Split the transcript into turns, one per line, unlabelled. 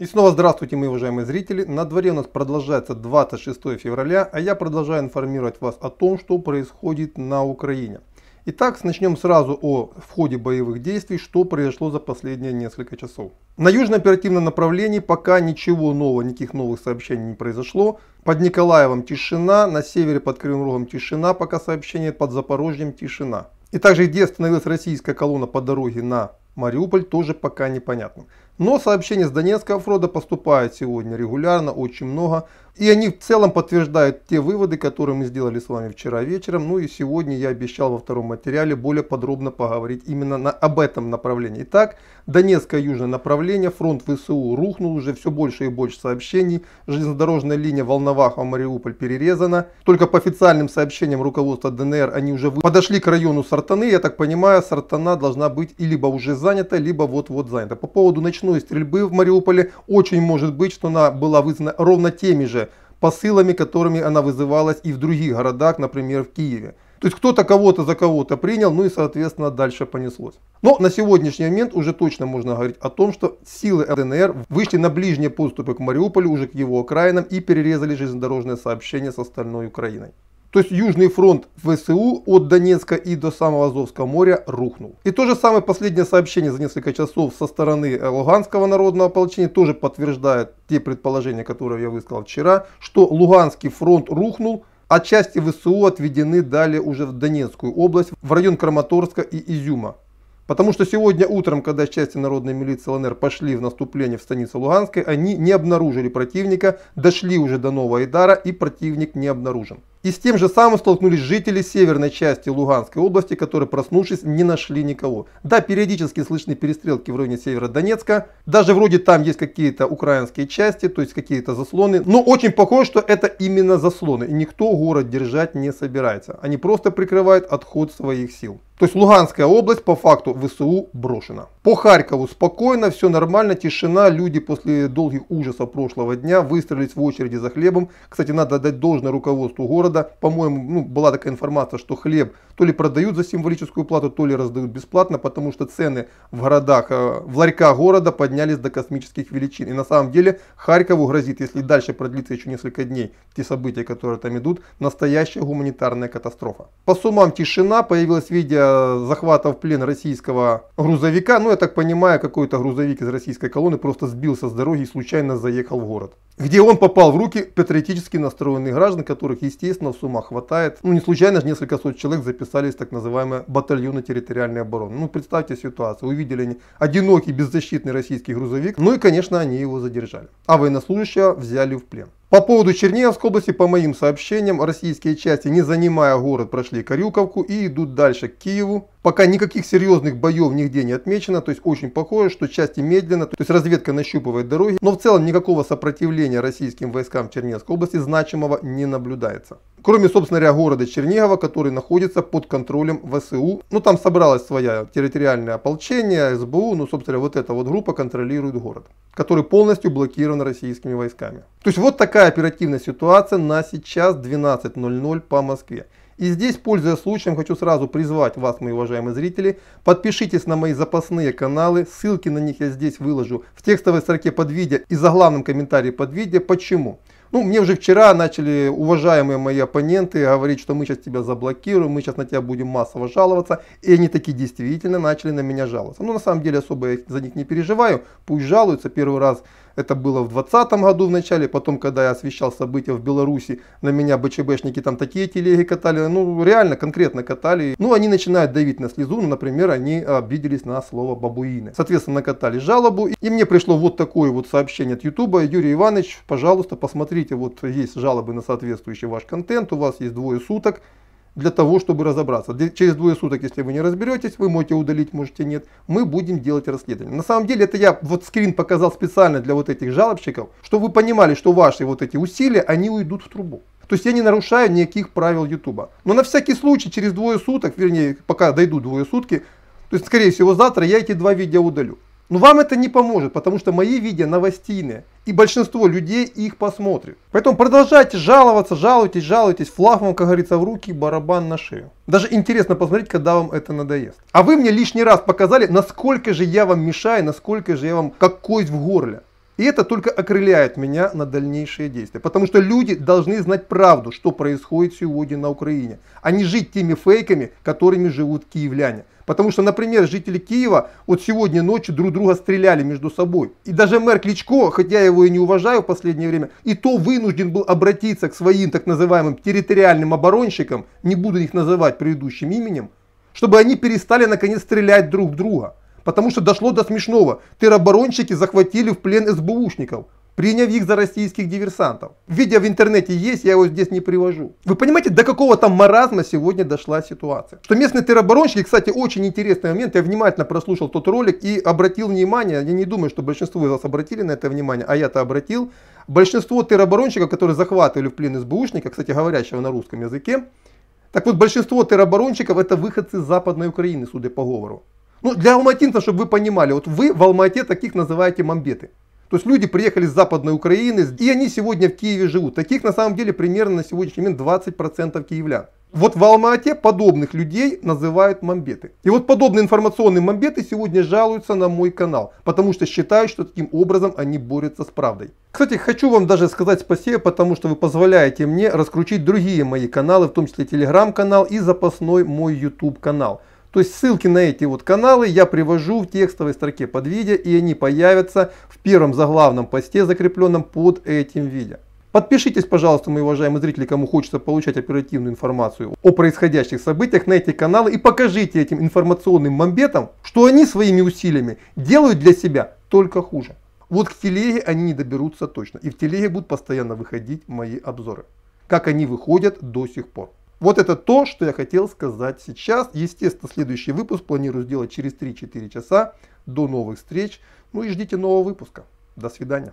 И снова здравствуйте, мои уважаемые зрители. На дворе у нас продолжается 26 февраля, а я продолжаю информировать вас о том, что происходит на Украине. Итак, начнем сразу о входе боевых действий, что произошло за последние несколько часов. На южном оперативном направлении пока ничего нового, никаких новых сообщений не произошло. Под Николаевом тишина, на севере под Кривым Рогом тишина, пока сообщение под Запорожьем тишина. И также где остановилась российская колонна по дороге на Мариуполь, тоже пока непонятно. Но сообщений с Донецкого фронта поступает сегодня регулярно, очень много. И они в целом подтверждают те выводы, которые мы сделали с вами вчера вечером. Ну и сегодня я обещал во втором материале более подробно поговорить именно на, об этом направлении. Итак, Донецкое южное направление, фронт ВСУ рухнул, уже все больше и больше сообщений. Железнодорожная линия Волноваха-Мариуполь перерезана. Только по официальным сообщениям руководства ДНР они уже подошли к району Сартаны. Я так понимаю, Сартана должна быть и либо уже занята, либо вот-вот занята. По поводу ночной стрельбы в Мариуполе, очень может быть, что она была вызвана ровно теми же посылами, которыми она вызывалась и в других городах, например, в Киеве. То есть кто-то кого-то за кого-то принял, ну и соответственно дальше понеслось. Но на сегодняшний момент уже точно можно говорить о том, что силы ЛНР вышли на ближние подступы к Мариуполю, уже к его окраинам и перерезали железнодорожное сообщение с остальной Украиной. То есть Южный фронт ВСУ от Донецка и до самого Азовского моря рухнул. И то же самое последнее сообщение за несколько часов со стороны э, Луганского народного ополчения тоже подтверждает те предположения, которые я высказал вчера, что Луганский фронт рухнул, а части ВСУ отведены далее уже в Донецкую область, в район Краматорска и Изюма. Потому что сегодня утром, когда части народной милиции ЛНР пошли в наступление в станицу Луганской, они не обнаружили противника, дошли уже до Нового Айдара и противник не обнаружен. И с тем же самым столкнулись жители северной части Луганской области, которые, проснувшись, не нашли никого. Да, периодически слышны перестрелки в районе севера Донецка, даже вроде там есть какие-то украинские части, то есть какие-то заслоны, но очень похоже, что это именно заслоны, и никто город держать не собирается. Они просто прикрывают отход своих сил. То есть Луганская область по факту ВСУ брошена. По Харькову спокойно, все нормально, тишина. Люди после долгих ужасов прошлого дня выстроились в очереди за хлебом. Кстати, надо дать должное руководству города. По-моему, ну, была такая информация, что хлеб то ли продают за символическую плату, то ли раздают бесплатно, потому что цены в городах, э, в ларьках города поднялись до космических величин. И на самом деле Харькову грозит, если дальше продлится еще несколько дней те события, которые там идут, настоящая гуманитарная катастрофа. По сумам тишина, появилось видео захвата в плен российского грузовика. Ну, так понимаю, какой-то грузовик из российской колонны просто сбился с дороги и случайно заехал в город где он попал в руки патриотически настроенных граждан, которых, естественно, с ума хватает. Ну, не случайно же несколько сот человек записались в так называемые батальоны территориальной обороны. Ну, представьте ситуацию. Увидели они одинокий, беззащитный российский грузовик. Ну и, конечно, они его задержали. А военнослужащего взяли в плен. По поводу Черниговской области, по моим сообщениям, российские части, не занимая город, прошли Карюковку и идут дальше к Киеву. Пока никаких серьезных боев нигде не отмечено, то есть очень похоже, что части медленно, то есть разведка нащупывает дороги, но в целом никакого сопротивления наступления российским войскам в Чернецкой области значимого не наблюдается. Кроме, собственно говоря, города Чернигова, который находится под контролем ВСУ. Ну, там собралось свое территориальное ополчение, СБУ, ну, собственно, вот эта вот группа контролирует город, который полностью блокирован российскими войсками. То есть вот такая оперативная ситуация на сейчас 12.00 по Москве. И здесь, пользуясь случаем, хочу сразу призвать вас, мои уважаемые зрители, подпишитесь на мои запасные каналы, ссылки на них я здесь выложу в текстовой строке под видео и за главным комментарием под видео. Почему? Ну, мне уже вчера начали уважаемые мои оппоненты говорить, что мы сейчас тебя заблокируем, мы сейчас на тебя будем массово жаловаться. И они такие действительно начали на меня жаловаться. Ну, на самом деле особо я за них не переживаю, пусть жалуются. Первый раз это было в 2020 году в начале, потом, когда я освещал события в Беларуси, на меня БЧБшники там такие телеги катали, ну реально конкретно катали. Ну они начинают давить на слезу, ну, например, они обиделись на слово бабуины. Соответственно, катали жалобу, и мне пришло вот такое вот сообщение от Ютуба, Юрий Иванович, пожалуйста, посмотрите, вот есть жалобы на соответствующий ваш контент, у вас есть двое суток, для того, чтобы разобраться. Через двое суток, если вы не разберетесь, вы можете удалить, можете нет, мы будем делать расследование. На самом деле, это я вот скрин показал специально для вот этих жалобщиков, чтобы вы понимали, что ваши вот эти усилия, они уйдут в трубу. То есть я не нарушаю никаких правил Ютуба. Но на всякий случай, через двое суток, вернее, пока дойду двое сутки, то есть, скорее всего, завтра я эти два видео удалю. Но ну, вам это не поможет, потому что мои видео новостейные, и большинство людей их посмотрит. Поэтому продолжайте жаловаться, жалуйтесь, жалуйтесь, флаг вам, как говорится, в руки, барабан на шею. Даже интересно посмотреть, когда вам это надоест. А вы мне лишний раз показали, насколько же я вам мешаю, насколько же я вам как кость в горле. И это только окрыляет меня на дальнейшие действия. Потому что люди должны знать правду, что происходит сегодня на Украине, а не жить теми фейками, которыми живут киевляне. Потому что, например, жители Киева вот сегодня ночью друг друга стреляли между собой. И даже мэр Кличко, хотя я его и не уважаю в последнее время, и то вынужден был обратиться к своим так называемым территориальным оборонщикам, не буду их называть предыдущим именем, чтобы они перестали наконец стрелять друг в друга. Потому что дошло до смешного. Тероборонщики захватили в плен СБУшников приняв их за российских диверсантов. Видео в интернете есть, я его здесь не привожу. Вы понимаете, до какого там маразма сегодня дошла ситуация? Что местные терроборонщики, кстати, очень интересный момент, я внимательно прослушал тот ролик и обратил внимание, я не думаю, что большинство из вас обратили на это внимание, а я-то обратил, большинство терроборонщиков, которые захватывали в плен СБУшника, кстати, говорящего на русском языке, так вот, большинство терроборонщиков это выходцы из Западной Украины, судя по говору. Ну, для алматинцев, чтобы вы понимали, вот вы в Алмате таких называете мамбеты. То есть люди приехали с Западной Украины, и они сегодня в Киеве живут. Таких на самом деле примерно на сегодняшний момент 20% киевлян. Вот в Алма-Ате подобных людей называют мамбеты. И вот подобные информационные мамбеты сегодня жалуются на мой канал, потому что считают, что таким образом они борются с правдой. Кстати, хочу вам даже сказать спасибо, потому что вы позволяете мне раскрутить другие мои каналы, в том числе телеграм-канал и запасной мой YouTube канал. То есть ссылки на эти вот каналы я привожу в текстовой строке под видео, и они появятся в первом заглавном посте, закрепленном под этим видео. Подпишитесь, пожалуйста, мои уважаемые зрители, кому хочется получать оперативную информацию о происходящих событиях на эти каналы и покажите этим информационным мамбетам, что они своими усилиями делают для себя только хуже. Вот к телеге они не доберутся точно, и в телеге будут постоянно выходить мои обзоры, как они выходят до сих пор. Вот это то, что я хотел сказать сейчас. Естественно, следующий выпуск планирую сделать через 3-4 часа. До новых встреч. Ну и ждите нового выпуска. До свидания.